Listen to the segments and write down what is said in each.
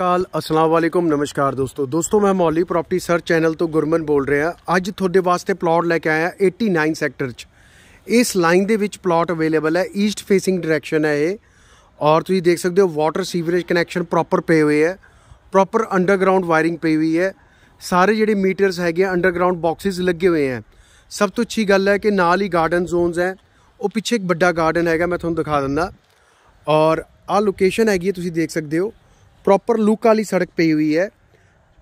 ਕਾਲ ਅਸਲਾਮ ਵਾਲੇਕੁਮ ਨਮਸਕਾਰ ਦੋਸਤੋ ਦੋਸਤੋ ਮੈਂ ਮੌਲੀ ਪ੍ਰਾਪਰਟੀ ਸਰਚ ਚੈਨਲ ਤੋਂ ਗੁਰਮਨ ਬੋਲ ਰਿਹਾ ਅੱਜ ਤੁਹਾਡੇ ਵਾਸਤੇ ਪਲਾਟ ਲੈ ਕੇ ਆਇਆ 89 ਸੈਕਟਰ 'ਚ ਇਸ ਲਾਈਨ ਦੇ ਵਿੱਚ ਪਲਾਟ ਅਵੇਲੇਬਲ ਹੈ ਈਸਟ ਫੇਸਿੰਗ ਡਾਇਰੈਕਸ਼ਨ ਹੈ ਇਹ ਔਰ ਤੁਸੀਂ ਦੇਖ ਸਕਦੇ ਹੋ ਵਾਟਰ ਸੀਵਰੇਜ ਕਨੈਕਸ਼ਨ ਪ੍ਰੋਪਰ ਪਏ ਹੋਏ ਹੈ ਪ੍ਰੋਪਰ ਅੰਡਰਗਰਾਉਂਡ ਵਾਇਰਿੰਗ ਪਈ ਹੋਈ ਹੈ ਸਾਰੇ ਜਿਹੜੇ ਮੀਟਰਸ ਹੈਗੇ ਅੰਡਰਗਰਾਉਂਡ ਬਾਕਸਸ ਲੱਗੇ ਹੋਏ ਹੈ ਸਭ ਤੋਂ ਅੱਛੀ ਗੱਲ ਹੈ ਕਿ ਨਾਲ ਹੀ ਗਾਰਡਨ ਜ਼ੋਨਸ ਹੈ ਉਹ ਪਿੱਛੇ ਇੱਕ ਵੱਡਾ ਗਾਰਡਨ ਹੈਗਾ ਮੈਂ ਤੁਹਾਨੂੰ ਦਿਖਾ ਦਿੰਦਾ ਔਰ ਆ ਲੋਕੇਸ਼ਨ ਹੈਗੀ ਤੁਸੀਂ ਦੇਖ ਸਕਦੇ ਹੋ ਪ੍ਰੋਪਰ ਲੁੱਕ ਵਾਲੀ ਸੜਕ ਪਈ ਹੋਈ ਹੈ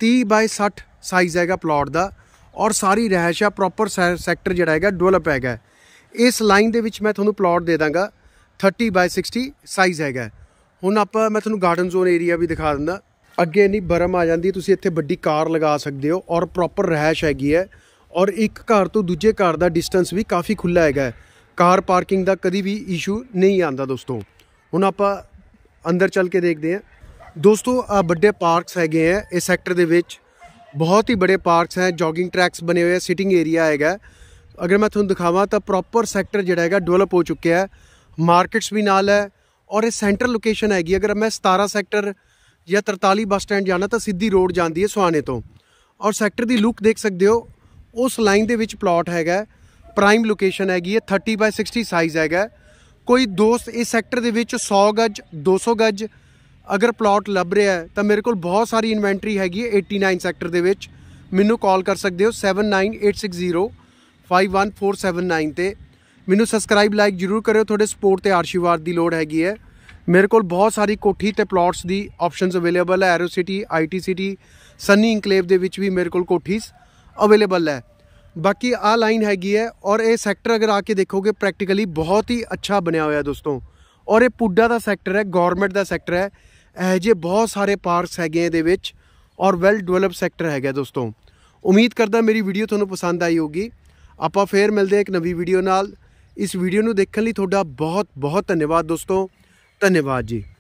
30 ਬਾਈ 60 ਸਾਈਜ਼ ਹੈਗਾ ਪਲਾਟ ਦਾ ਔਰ ਸਾਰੀ ਰਹਿਸ਼ਾ ਪ੍ਰੋਪਰ ਸੈਕਟਰ ਜਿਹੜਾ ਹੈਗਾ ਡਵੈਲਪ ਹੈਗਾ ਇਸ ਲਾਈਨ ਦੇ ਵਿੱਚ ਮੈਂ ਤੁਹਾਨੂੰ ਪਲਾਟ ਦੇ ਦਾਂਗਾ 30 ਬਾਈ 60 ਸਾਈਜ਼ ਹੈਗਾ ਹੁਣ ਆਪਾਂ ਮੈਂ ਤੁਹਾਨੂੰ ਗਾਰਡਨ ਜ਼ੋਨ ਏਰੀਆ ਵੀ ਦਿਖਾ ਦਿੰਦਾ ਅੱਗੇ ਨਹੀਂ ਬਰਮ ਆ ਜਾਂਦੀ ਤੁਸੀਂ ਇੱਥੇ ਵੱਡੀ ਕਾਰ ਲਗਾ ਸਕਦੇ ਹੋ ਔਰ ਪ੍ਰੋਪਰ ਰਹਿਸ਼ ਹੈਗੀ ਹੈ ਔਰ ਇੱਕ ਘਰ ਤੋਂ ਦੂਜੇ ਘਰ ਦਾ ਡਿਸਟੈਂਸ ਵੀ ਕਾਫੀ ਖੁੱਲਾ ਹੈਗਾ ਕਾਰ ਪਾਰਕਿੰਗ ਦਾ ਕਦੀ ਵੀ ਇਸ਼ੂ ਨਹੀਂ ਆਂਦਾ ਦੋਸਤੋ ਹੁਣ ਆਪਾਂ ਅੰਦਰ ਚੱਲ ਕੇ ਦੇਖਦੇ ਹਾਂ ਦੋਸਤੋ ਆ ਵੱਡੇ ਪਾਰਕਸ ਹੈਗੇ ਆ ਇਸ ਸੈਕਟਰ ਦੇ ਵਿੱਚ ਬਹੁਤ ਹੀ ਬੜੇ ਪਾਰਕਸ ਹੈ ਜੋਗਿੰਗ ਟਰੈਕਸ ਬਣੇ ਹੋਏ ਆ ਸਿਟਿੰਗ ਏਰੀਆ ਹੈਗਾ ਅਗਰ ਮੈਂ ਤੁਹਾਨੂੰ ਦਿਖਾਵਾਂ ਤਾਂ ਪ੍ਰੋਪਰ ਸੈਕਟਰ ਜਿਹੜਾ ਹੈਗਾ ਡਵੈਲਪ ਹੋ ਚੁੱਕਿਆ ਹੈ ਮਾਰਕੀਟਸ ਵੀ ਨਾਲ ਹੈ ਔਰ ਇਹ ਸੈਂਟਰ ਲੋਕੇਸ਼ਨ ਹੈਗੀ ਅਗਰ ਮੈਂ 17 ਸੈਕਟਰ ਜਾਂ 43 ਬੱਸ ਸਟੈਂਡ ਜਾਣਾ ਤਾਂ ਸਿੱਧੀ ਰੋਡ ਜਾਂਦੀ ਹੈ ਸੁਹਾਣੇ ਤੋਂ ਔਰ ਸੈਕਟਰ ਦੀ ਲੁੱਕ ਦੇਖ ਸਕਦੇ ਹੋ ਉਸ ਲਾਈਨ ਦੇ ਵਿੱਚ ਪਲਾਟ ਹੈਗਾ ਪ੍ਰਾਈਮ ਲੋਕੇਸ਼ਨ ਹੈਗੀ ਹੈ 30 ਬਾਈ 60 ਸਾਈਜ਼ ਹੈਗਾ ਕੋਈ ਦੋਸਤ ਇਸ ਸੈਕਟਰ ਦੇ ਵਿੱਚ 100 ਗੱਜ 200 ਗੱਜ ਅਗਰ ਪਲਾਟ ਲੱਭ ਰਿਹਾ ਤਾਂ ਮੇਰੇ ਕੋਲ ਬਹੁਤ ਸਾਰੀ ਇਨਵੈਂਟਰੀ ਹੈਗੀ ਹੈ 89 ਸੈਕਟਰ ਦੇ ਵਿੱਚ ਮੈਨੂੰ ਕਾਲ ਕਰ ਸਕਦੇ ਹੋ 7986051479 ਤੇ ਮੈਨੂੰ ਸਬਸਕ੍ਰਾਈਬ ਲਾਈਕ ਜਰੂਰ ਕਰਿਓ ਤੁਹਾਡੇ ਸਪੋਰਟ ਤੇ ਆਸ਼ੀਰਵਾਦ ਦੀ ਲੋੜ ਹੈਗੀ ਹੈ ਮੇਰੇ ਕੋਲ ਬਹੁਤ ਸਾਰੀ ਕੋਠੀ ਤੇ ਪਲਾਟਸ ਦੀ ਆਪਸ਼ਨਸ ਅਵੇਲੇਬਲ ਹੈ Aerocity IT City Sunny Enclave ਦੇ ਵਿੱਚ ਵੀ ਮੇਰੇ ਕੋਲ ਕੋਠੀਸ ਅਵੇਲੇਬਲ ਹੈ ਬਾਕੀ ਆ ਲਾਈਨ ਹੈਗੀ ਹੈ ਔਰ ਇਹ ਸੈਕਟਰ ਅਗਰ ਆ ਕੇ ਦੇਖੋਗੇ ਪ੍ਰੈਕਟੀਕਲੀ ਬਹੁਤ ਹੀ ਅੱਛਾ ਬਣਿਆ ਹੋਇਆ ਦੋਸਤੋ ਔਰ ਇਹ ਪੁੱਡਾ ਦਾ ਸੈਕਟਰ ਹੈ ਗਵਰਨਮੈਂਟ ਦਾ ਸੈਕਟਰ ਹੈ ਇਹ ਜੇ ਬਹੁਤ ਸਾਰੇ ਪਾਰਕਸ ਹੈਗੇ ਇਹਦੇ ਵਿੱਚ ਔਰ ਵੈਲ ਡਿਵੈਲਪ ਸੈਕਟਰ ਹੈਗਾ ਦੋਸਤੋ ਉਮੀਦ ਕਰਦਾ ਮੇਰੀ ਵੀਡੀਓ ਤੁਹਾਨੂੰ ਪਸੰਦ ਆਈ ਹੋਗੀ ਆਪਾਂ ਫੇਰ ਮਿਲਦੇ ਇੱਕ ਨਵੀਂ ਵੀਡੀਓ ਨਾਲ ਇਸ ਵੀਡੀਓ ਨੂੰ ਦੇਖਣ ਲਈ ਤੁਹਾਡਾ ਬਹੁਤ ਬਹੁਤ ਧੰਨਵਾਦ ਦੋਸਤੋ ਧੰਨਵਾਦ ਜੀ